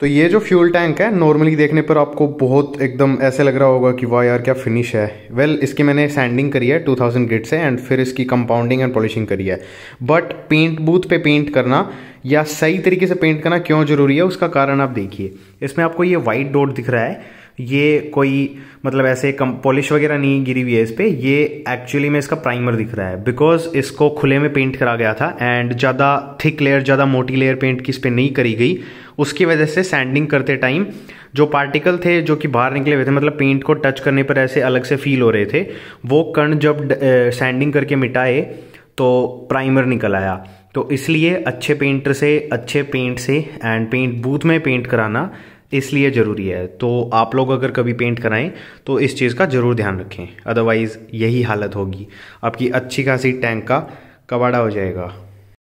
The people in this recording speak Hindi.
तो ये जो फ्यूल टैंक है नॉर्मली देखने पर आपको बहुत एकदम ऐसे लग रहा होगा कि वाह यार क्या फिनिश है वेल well, इसकी मैंने सैंडिंग करी है 2000 ग्रिड से एंड फिर इसकी कंपाउंडिंग एंड पॉलिशिंग करी है बट पेंट बूथ पे पेंट करना या सही तरीके से पेंट करना क्यों जरूरी है उसका कारण आप देखिए इसमें आपको ये वाइट डॉट दिख रहा है ये कोई मतलब ऐसे कम पॉलिश वगैरह नहीं गिरी हुई है इस पर ये एक्चुअली में इसका प्राइमर दिख रहा है बिकॉज इसको खुले में पेंट करा गया था एंड ज़्यादा थिक लेयर ज़्यादा मोटी लेयर पेंट की इस पर नहीं करी गई उसकी वजह से सैंडिंग करते टाइम जो पार्टिकल थे जो कि बाहर निकले हुए थे मतलब पेंट को टच करने पर ऐसे अलग से फील हो रहे थे वो कण जब सैंडिंग करके मिटाए तो प्राइमर निकल आया तो इसलिए अच्छे पेंटर से अच्छे पेंट से एंड पेंट बूथ में पेंट कराना इसलिए ज़रूरी है तो आप लोग अगर कभी पेंट कराएं तो इस चीज़ का ज़रूर ध्यान रखें अदरवाइज़ यही हालत होगी आपकी अच्छी खासी टैंक का कबाड़ा हो जाएगा